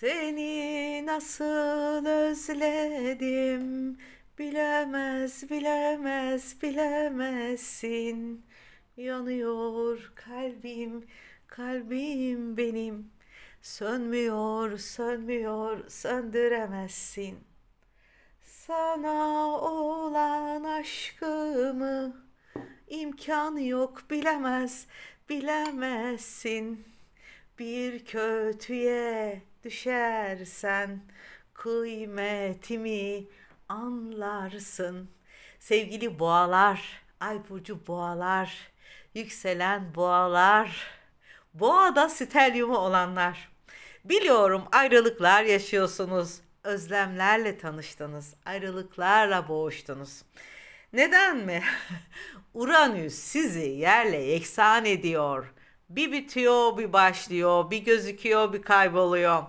Seni nasıl özledim bilemez bilemez bilemezsin Yanıyor kalbim kalbim benim Sönmüyor sönmüyor söndüremezsin Sana olan aşkımı imkan yok bilemez bilemezsin bir kötüye düşersen kıymetimi anlarsın. Sevgili boğalar, ay burcu boğalar, yükselen boğalar, boğada stelyumu olanlar. Biliyorum ayrılıklar yaşıyorsunuz, özlemlerle tanıştınız, ayrılıklarla boğuştunuz. Neden mi? Uranüs sizi yerle yeksan ediyor. Bir bitiyor, bir başlıyor, bir gözüküyor, bir kayboluyor.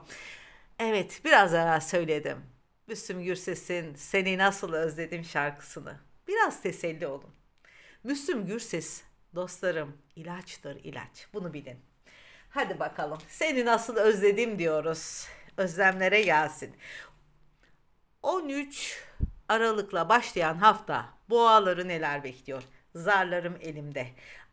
Evet, biraz ara söyledim. Müslüm Gürses'in Seni Nasıl Özledim şarkısını. Biraz teselli olun. Müslüm Gürses dostlarım ilaçtır ilaç. Bunu bilin. Hadi bakalım. Seni nasıl özledim diyoruz. Özlemlere gelsin. 13 Aralık'la başlayan hafta boğaları neler bekliyor? Zarlarım elimde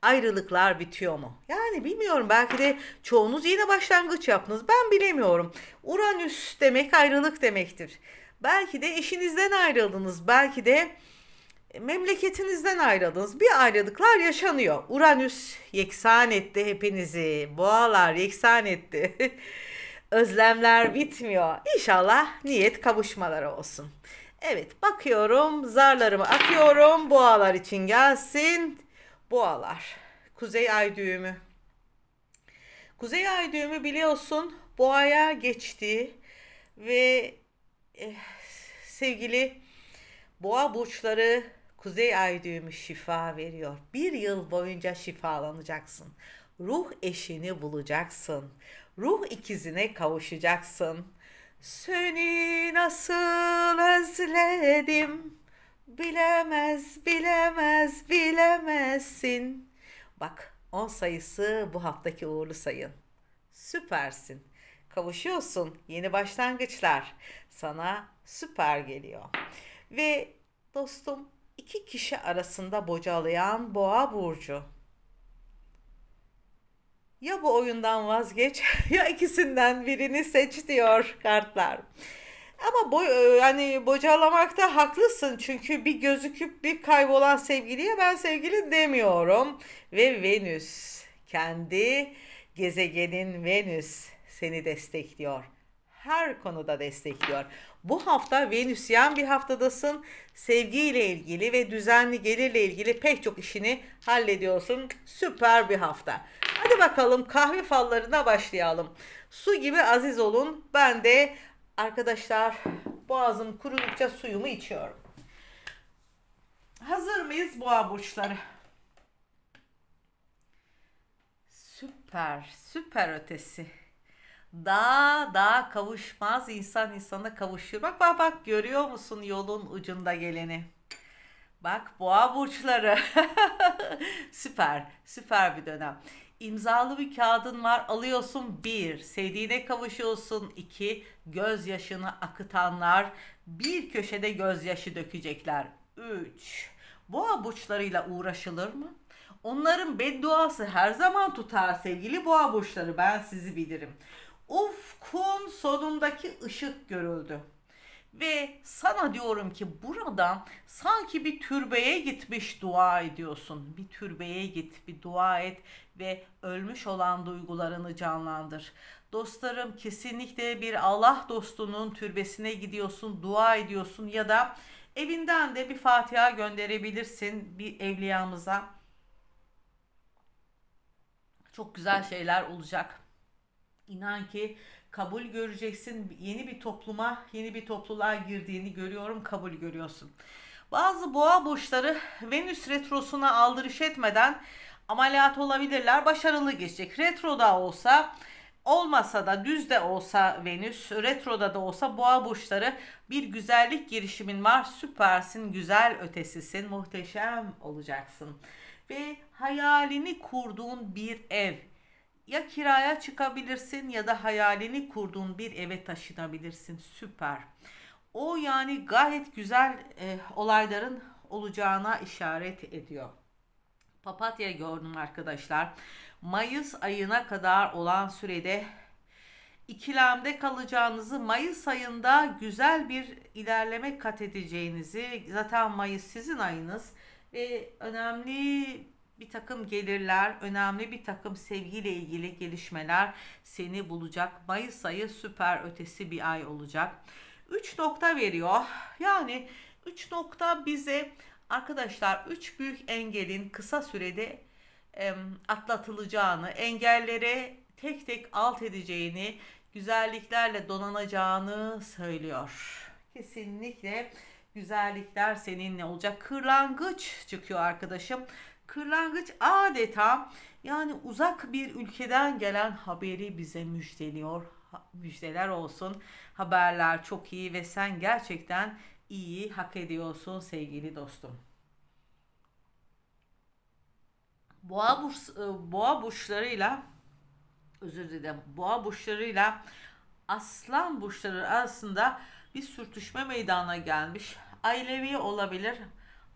ayrılıklar bitiyor mu? Yani bilmiyorum belki de çoğunuz yeni başlangıç yaptınız. Ben bilemiyorum. Uranüs demek ayrılık demektir. Belki de eşinizden ayrıldınız. Belki de memleketinizden ayrıldınız. Bir ayrılıklar yaşanıyor. Uranüs yeksan etti hepinizi. Boğalar yeksan etti. Özlemler bitmiyor. İnşallah niyet kavuşmaları olsun. Evet bakıyorum zarlarımı akıyorum. Boğalar için gelsin. Boğalar. Kuzey ay düğümü. Kuzey ay düğümü biliyorsun boğaya geçti ve e, sevgili boğa burçları kuzey ay düğümü şifa veriyor. Bir yıl boyunca şifalanacaksın. Ruh eşini bulacaksın. Ruh ikizine kavuşacaksın. Seni nasıl özledim bilemez, bilemez, bilemezsin. Bak 10 sayısı bu haftaki uğurlu sayın. Süpersin. Kavuşuyorsun yeni başlangıçlar. Sana süper geliyor. Ve dostum iki kişi arasında bocalayan boğa burcu. Ya bu oyundan vazgeç ya ikisinden birini seç diyor kartlar. Ama boy, e, yani bocalamakta haklısın çünkü bir gözüküp bir kaybolan sevgiliye ben sevgili demiyorum. Ve Venüs kendi gezegenin Venüs seni destekliyor. Her konuda destekliyor. Bu hafta Venüsyen bir haftadasın. Sevgiyle ilgili ve düzenli gelirle ilgili pek çok işini hallediyorsun. Süper bir hafta. Hadi bakalım kahve fallarına başlayalım. Su gibi aziz olun. Ben de Arkadaşlar boğazım kurudukça suyumu içiyorum. Hazır mıyız boğa burçları? Süper, süper ötesi. Daha daha kavuşmaz insan insana kavuşuyor. Bak bak bak görüyor musun yolun ucunda geleni? Bak boğa burçları. süper, süper bir dönem imzalı bir kağıdın var alıyorsun bir sevdiğine kavuşuyorsun iki gözyaşını akıtanlar bir köşede gözyaşı dökecekler üç boğa burçlarıyla uğraşılır mı? Onların bedduası her zaman tutar sevgili boğa burçları ben sizi bilirim. Ufkun sonundaki ışık görüldü. Ve sana diyorum ki buradan sanki bir türbeye gitmiş dua ediyorsun. Bir türbeye git, bir dua et ve ölmüş olan duygularını canlandır. Dostlarım kesinlikle bir Allah dostunun türbesine gidiyorsun, dua ediyorsun ya da evinden de bir Fatiha gönderebilirsin bir evliyamıza. Çok güzel şeyler olacak. İnan ki kabul göreceksin. Yeni bir topluma, yeni bir topluluğa girdiğini görüyorum, kabul görüyorsun. Bazı boğa burçları Venüs retrosuna aldırış etmeden ameliyat olabilirler. Başarılı geçecek. Retroda olsa olmasa da düz de olsa Venüs retroda da olsa boğa burçları bir güzellik girişimin var süpersin güzel ötesisin muhteşem olacaksın ve hayalini kurduğun bir ev ya kiraya çıkabilirsin ya da hayalini kurduğun bir eve taşınabilirsin süper o yani gayet güzel e, olayların olacağına işaret ediyor papatya gördüm arkadaşlar. Mayıs ayına kadar olan sürede ikilemde kalacağınızı Mayıs ayında güzel bir ilerleme kat edeceğinizi zaten Mayıs sizin ayınız ve önemli bir takım gelirler, önemli bir takım sevgiyle ilgili gelişmeler seni bulacak. Mayıs ayı süper ötesi bir ay olacak. 3 nokta veriyor. Yani 3 nokta bize Arkadaşlar üç büyük engelin kısa sürede e, atlatılacağını, engellere tek tek alt edeceğini, güzelliklerle donanacağını söylüyor. Kesinlikle güzellikler seninle olacak. Kırlangıç çıkıyor arkadaşım. Kırlangıç adeta yani uzak bir ülkeden gelen haberi bize müjdeliyor. Müjdeler olsun. Haberler çok iyi ve sen gerçekten iyi hak ediyorsun sevgili dostum. Boğa, burs, e, boğa burçlarıyla özür dilerim boğa burçlarıyla aslan burçları arasında bir sürtüşme meydana gelmiş. Ailevi olabilir,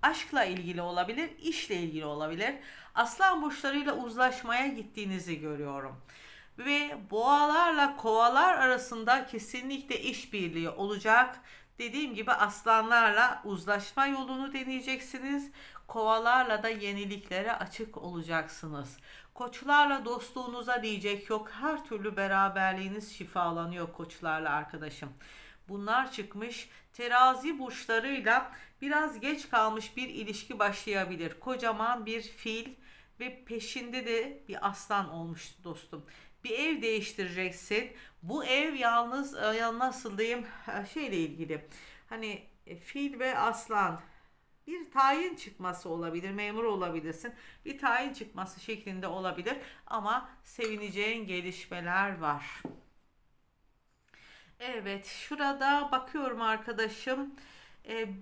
aşkla ilgili olabilir, işle ilgili olabilir. Aslan burçlarıyla uzlaşmaya gittiğinizi görüyorum. Ve boğalarla kovalar arasında kesinlikle işbirliği olacak Dediğim gibi aslanlarla uzlaşma yolunu deneyeceksiniz. Kovalarla da yeniliklere açık olacaksınız. Koçlarla dostluğunuza diyecek yok. Her türlü beraberliğiniz şifalanıyor koçlarla arkadaşım. Bunlar çıkmış terazi burçlarıyla biraz geç kalmış bir ilişki başlayabilir. Kocaman bir fil ve peşinde de bir aslan olmuştu dostum bir ev değiştireceksin. Bu ev yalnız e, ya nasıl diyeyim e, şeyle ilgili. Hani e, fil ve aslan bir tayin çıkması olabilir, memur olabilirsin. Bir tayin çıkması şeklinde olabilir ama sevineceğin gelişmeler var. Evet, şurada bakıyorum arkadaşım.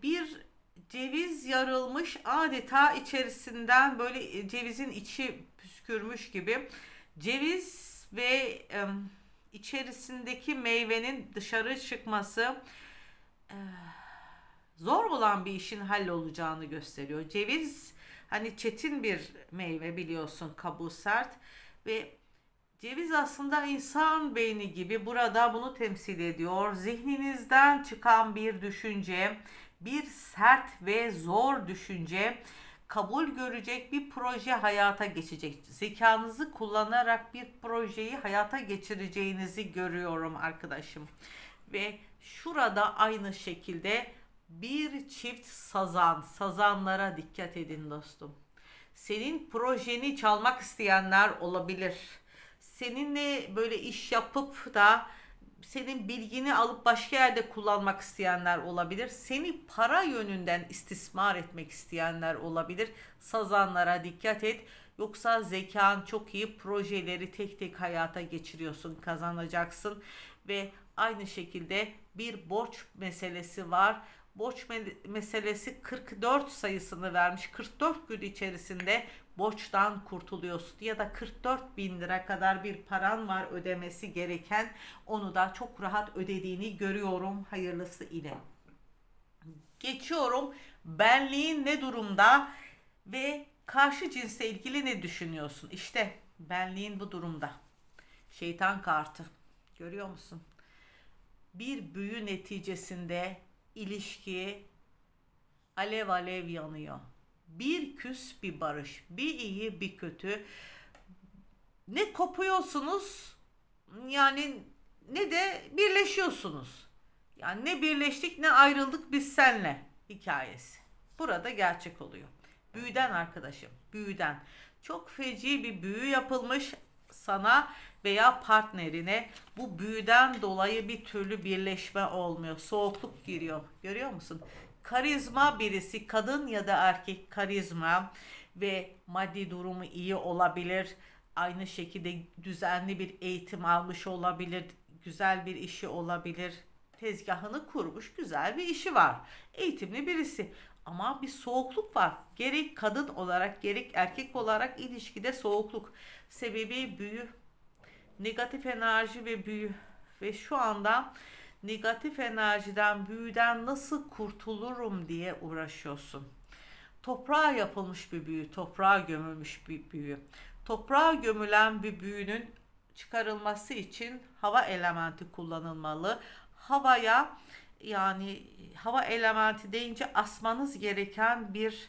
Bir ceviz yarılmış adeta içerisinden böyle cevizin içi püskürmüş gibi. Ceviz ve e, içerisindeki meyvenin dışarı çıkması e, zor olan bir işin hallolacağını gösteriyor. Ceviz hani çetin bir meyve biliyorsun kabuğu sert ve ceviz aslında insan beyni gibi burada bunu temsil ediyor. Zihninizden çıkan bir düşünce, bir sert ve zor düşünce kabul görecek bir proje hayata geçecek. Zekanızı kullanarak bir projeyi hayata geçireceğinizi görüyorum arkadaşım. Ve şurada aynı şekilde bir çift sazan, sazanlara dikkat edin dostum. Senin projeni çalmak isteyenler olabilir. Seninle böyle iş yapıp da senin bilgini alıp başka yerde kullanmak isteyenler olabilir. Seni para yönünden istismar etmek isteyenler olabilir. Sazanlara dikkat et. Yoksa zekan çok iyi projeleri tek tek hayata geçiriyorsun, kazanacaksın ve aynı şekilde bir borç meselesi var. Borç meselesi 44 sayısını vermiş. 44 gün içerisinde borçtan kurtuluyorsun ya da 44 bin lira kadar bir paran var ödemesi gereken onu da çok rahat ödediğini görüyorum hayırlısı ile. Geçiyorum benliğin ne durumda ve karşı cinse ilgili ne düşünüyorsun? İşte benliğin bu durumda. Şeytan kartı. Görüyor musun? Bir büyü neticesinde ilişki alev alev yanıyor. Bir küs bir barış. Bir iyi bir kötü. Ne kopuyorsunuz yani ne de birleşiyorsunuz. Yani ne birleştik ne ayrıldık biz senle hikayesi. Burada gerçek oluyor. Büyüden arkadaşım, büyüden. Çok feci bir büyü yapılmış sana veya partnerine bu büyüden dolayı bir türlü birleşme olmuyor. Soğukluk giriyor. Görüyor musun? Karizma birisi kadın ya da erkek karizma ve maddi durumu iyi olabilir. Aynı şekilde düzenli bir eğitim almış olabilir, güzel bir işi olabilir. Tezgahını kurmuş, güzel bir işi var. Eğitimli birisi ama bir soğukluk var. Gerek kadın olarak gerek erkek olarak ilişkide soğukluk. Sebebi büyü, negatif enerji ve büyü ve şu anda negatif enerjiden, büyüden nasıl kurtulurum diye uğraşıyorsun. Toprağa yapılmış bir büyü, toprağa gömülmüş bir büyü. Toprağa gömülen bir büyünün çıkarılması için hava elementi kullanılmalı. Havaya yani hava elementi deyince asmanız gereken bir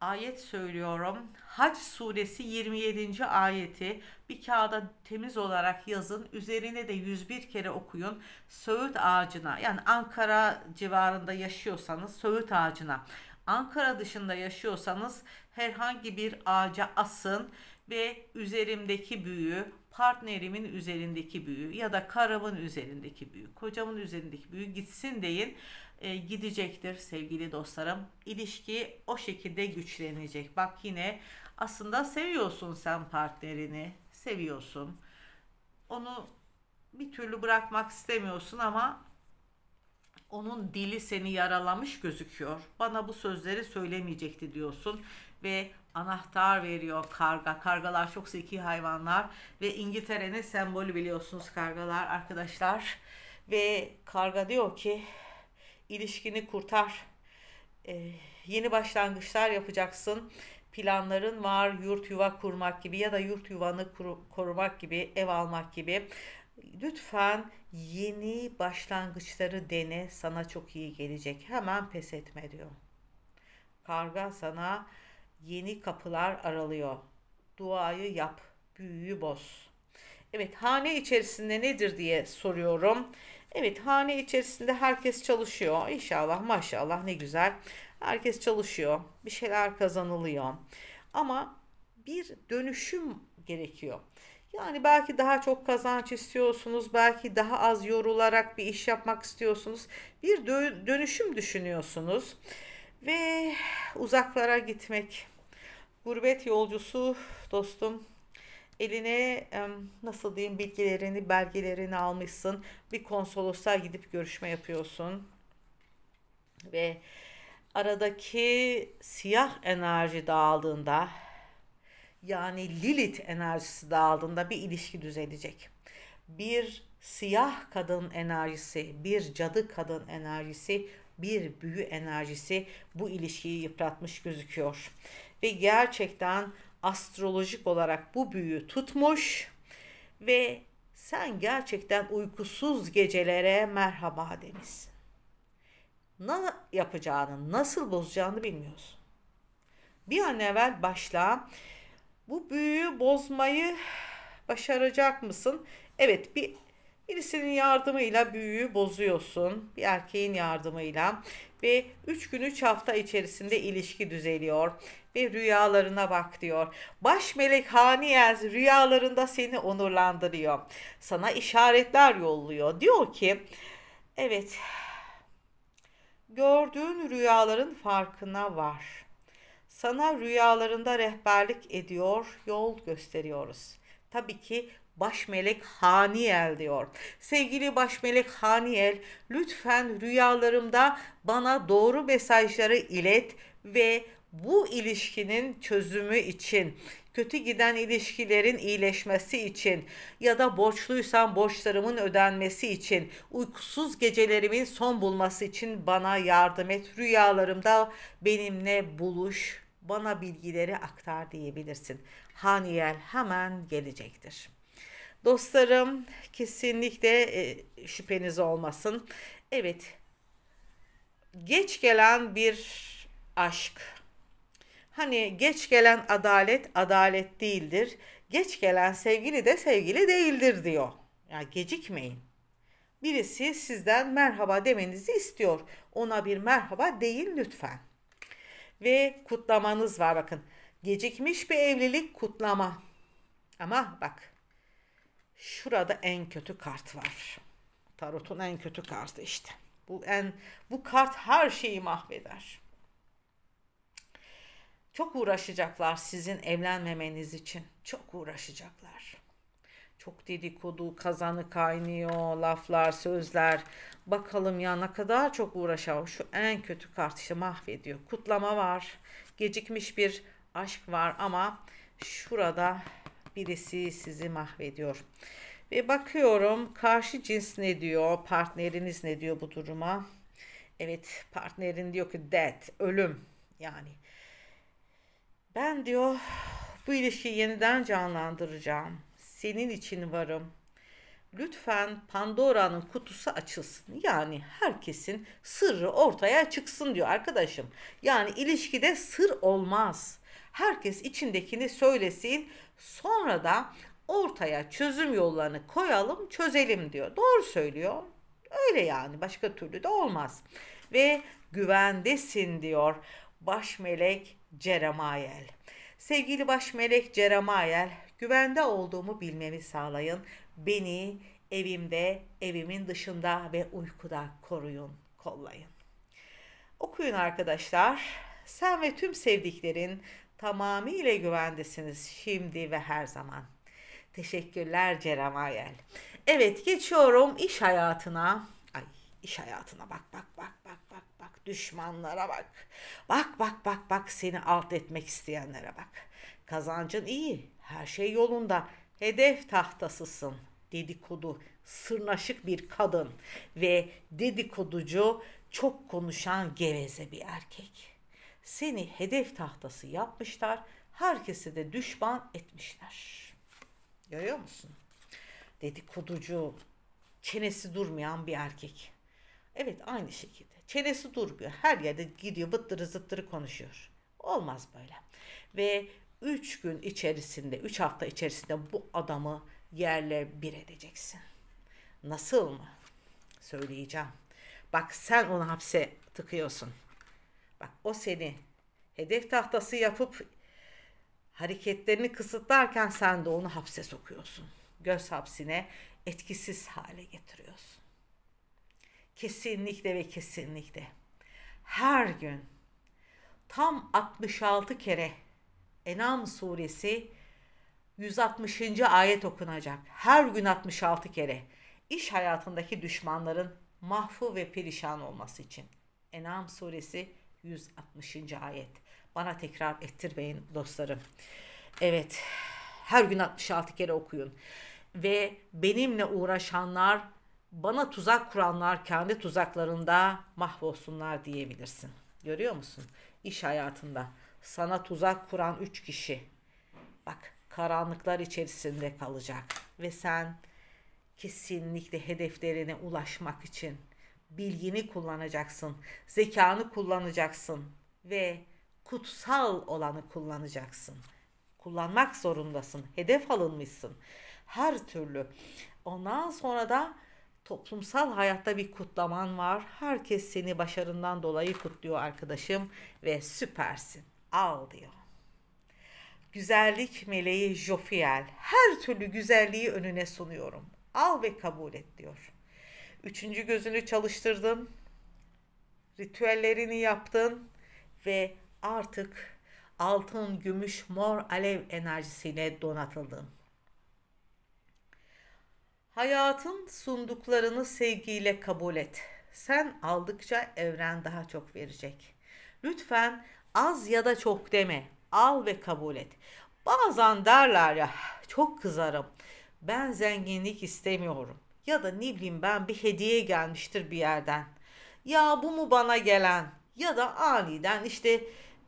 ayet söylüyorum. Hac suresi 27. ayeti bir kağıda temiz olarak yazın. Üzerine de 101 kere okuyun. Söğüt ağacına yani Ankara civarında yaşıyorsanız söğüt ağacına. Ankara dışında yaşıyorsanız herhangi bir ağaca asın ve üzerimdeki büyü, partnerimin üzerindeki büyü ya da karımın üzerindeki büyü, kocamın üzerindeki büyü gitsin deyin e, gidecektir sevgili dostlarım. İlişki o şekilde güçlenecek. Bak yine aslında seviyorsun sen partnerini, seviyorsun. Onu bir türlü bırakmak istemiyorsun ama onun dili seni yaralamış gözüküyor. Bana bu sözleri söylemeyecekti diyorsun ve anahtar veriyor karga. Kargalar çok zeki hayvanlar ve İngiltere'nin sembolü biliyorsunuz kargalar arkadaşlar. Ve karga diyor ki ilişkini kurtar. E, yeni başlangıçlar yapacaksın. Planların var yurt yuva kurmak gibi ya da yurt yuvanı kuru, korumak gibi, ev almak gibi. Lütfen yeni başlangıçları dene sana çok iyi gelecek. Hemen pes etme diyor. Karga sana yeni kapılar aralıyor. Duayı yap, büyüyü boz. Evet hane içerisinde nedir diye soruyorum. Evet hane içerisinde herkes çalışıyor. İnşallah maşallah ne güzel. Herkes çalışıyor. Bir şeyler kazanılıyor. Ama bir dönüşüm gerekiyor. Yani belki daha çok kazanç istiyorsunuz, belki daha az yorularak bir iş yapmak istiyorsunuz. Bir dö- dönüşüm düşünüyorsunuz ve uzaklara gitmek. Gurbet yolcusu dostum Eline nasıl diyeyim bilgilerini, belgelerini almışsın. Bir konsolosluğa gidip görüşme yapıyorsun. Ve aradaki siyah enerji dağıldığında yani Lilith enerjisi dağıldığında bir ilişki düzelecek. Bir siyah kadın enerjisi, bir cadı kadın enerjisi, bir büyü enerjisi bu ilişkiyi yıpratmış gözüküyor. Ve gerçekten astrolojik olarak bu büyü tutmuş ve sen gerçekten uykusuz gecelere merhaba demişsin. Ne yapacağını, nasıl bozacağını bilmiyorsun. Bir an evvel başla. Bu büyüyü bozmayı başaracak mısın? Evet, bir birisinin yardımıyla büyüyü bozuyorsun. Bir erkeğin yardımıyla ve 3 gün 3 hafta içerisinde ilişki düzeliyor ve rüyalarına bak diyor. Baş melek Haniyel rüyalarında seni onurlandırıyor. Sana işaretler yolluyor. Diyor ki evet gördüğün rüyaların farkına var. Sana rüyalarında rehberlik ediyor, yol gösteriyoruz. Tabii ki baş melek Haniel diyor. Sevgili baş melek Haniel, lütfen rüyalarımda bana doğru mesajları ilet ve bu ilişkinin çözümü için, kötü giden ilişkilerin iyileşmesi için ya da borçluysam borçlarımın ödenmesi için, uykusuz gecelerimin son bulması için bana yardım et. Rüyalarımda benimle buluş, bana bilgileri aktar diyebilirsin. Haniel hemen gelecektir. Dostlarım kesinlikle e, şüpheniz olmasın. Evet. Geç gelen bir aşk Hani geç gelen adalet adalet değildir. Geç gelen sevgili de sevgili değildir diyor. Ya yani gecikmeyin. Birisi sizden merhaba demenizi istiyor. Ona bir merhaba deyin lütfen. Ve kutlamanız var bakın. Gecikmiş bir evlilik kutlama. Ama bak şurada en kötü kart var. Tarot'un en kötü kartı işte. Bu en bu kart her şeyi mahveder. Çok uğraşacaklar sizin evlenmemeniz için. Çok uğraşacaklar. Çok dedikodu, kazanı kaynıyor, laflar, sözler. Bakalım ya ne kadar çok uğraşalım. Şu en kötü kart işte mahvediyor. Kutlama var. Gecikmiş bir aşk var ama şurada birisi sizi mahvediyor. Ve bakıyorum karşı cins ne diyor, partneriniz ne diyor bu duruma. Evet partnerin diyor ki death, ölüm yani. Ben diyor bu ilişkiyi yeniden canlandıracağım. Senin için varım. Lütfen Pandora'nın kutusu açılsın. Yani herkesin sırrı ortaya çıksın diyor arkadaşım. Yani ilişkide sır olmaz. Herkes içindekini söylesin. Sonra da ortaya çözüm yollarını koyalım, çözelim diyor. Doğru söylüyor. Öyle yani başka türlü de olmaz. Ve güvendesin diyor. Baş melek Ceremayel. Sevgili baş melek Ceremayel, güvende olduğumu bilmemi sağlayın. Beni evimde, evimin dışında ve uykuda koruyun, kollayın. Okuyun arkadaşlar. Sen ve tüm sevdiklerin tamamıyla güvendesiniz şimdi ve her zaman. Teşekkürler Ceremayel. Evet geçiyorum iş hayatına. Ay iş hayatına bak bak bak bak bak düşmanlara bak. Bak bak bak bak seni alt etmek isteyenlere bak. Kazancın iyi, her şey yolunda, hedef tahtasısın. Dedikodu, sırnaşık bir kadın ve dedikoducu, çok konuşan geveze bir erkek. Seni hedef tahtası yapmışlar, herkesi de düşman etmişler. Görüyor musun? Dedikoducu, çenesi durmayan bir erkek. Evet aynı şekilde Çenesi durmuyor. Her yerde gidiyor vıttırı zıttırı konuşuyor. Olmaz böyle. Ve 3 gün içerisinde, 3 hafta içerisinde bu adamı yerle bir edeceksin. Nasıl mı? Söyleyeceğim. Bak sen onu hapse tıkıyorsun. Bak o seni hedef tahtası yapıp hareketlerini kısıtlarken sen de onu hapse sokuyorsun. Göz hapsine etkisiz hale getiriyorsun. Kesinlikle ve kesinlikle. Her gün tam 66 kere Enam suresi 160. ayet okunacak. Her gün 66 kere. iş hayatındaki düşmanların mahfu ve perişan olması için. Enam suresi 160. ayet. Bana tekrar ettirmeyin dostlarım. Evet. Her gün 66 kere okuyun. Ve benimle uğraşanlar bana tuzak kuranlar kendi tuzaklarında mahvolsunlar diyebilirsin. Görüyor musun? İş hayatında sana tuzak kuran üç kişi. Bak karanlıklar içerisinde kalacak ve sen kesinlikle hedeflerine ulaşmak için bilgini kullanacaksın, zekanı kullanacaksın ve kutsal olanı kullanacaksın. Kullanmak zorundasın. Hedef alınmışsın. Her türlü. Ondan sonra da Toplumsal hayatta bir kutlaman var. Herkes seni başarından dolayı kutluyor arkadaşım ve süpersin. Al diyor. Güzellik meleği Jofiel. Her türlü güzelliği önüne sunuyorum. Al ve kabul et diyor. Üçüncü gözünü çalıştırdın. Ritüellerini yaptın ve artık altın, gümüş, mor alev enerjisine donatıldın. Hayatın sunduklarını sevgiyle kabul et. Sen aldıkça evren daha çok verecek. Lütfen az ya da çok deme. Al ve kabul et. Bazen derler ya çok kızarım. Ben zenginlik istemiyorum. Ya da ne bileyim ben bir hediye gelmiştir bir yerden. Ya bu mu bana gelen? Ya da aniden işte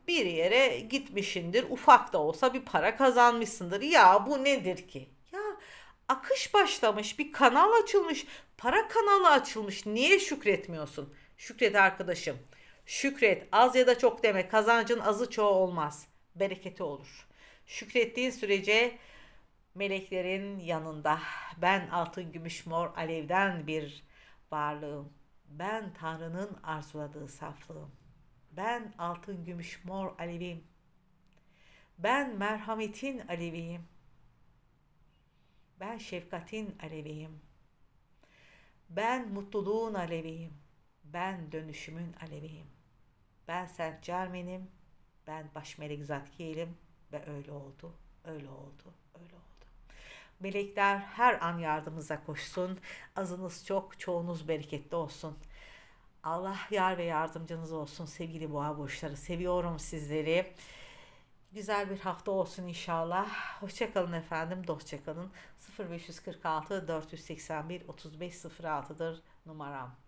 bir yere gitmişindir. Ufak da olsa bir para kazanmışsındır. Ya bu nedir ki? akış başlamış, bir kanal açılmış, para kanalı açılmış. Niye şükretmiyorsun? Şükret arkadaşım. Şükret az ya da çok deme. Kazancın azı çoğu olmaz. Bereketi olur. Şükrettiğin sürece meleklerin yanında. Ben altın gümüş mor alevden bir varlığım. Ben Tanrı'nın arzuladığı saflığım. Ben altın gümüş mor alevim. Ben merhametin aleviyim. Ben şefkatin aleviyim. Ben mutluluğun aleviyim. Ben dönüşümün aleviyim. Ben Saint Germain'im. Ben baş melek zatkiyelim. Ve öyle oldu, öyle oldu, öyle oldu. Melekler her an yardımımıza koşsun. Azınız çok, çoğunuz bereketli olsun. Allah yar ve yardımcınız olsun sevgili boğa burçları. Seviyorum sizleri. Güzel bir hafta olsun inşallah. Hoşçakalın efendim. Dostçakalın. 0546 481 3506'dır numaram.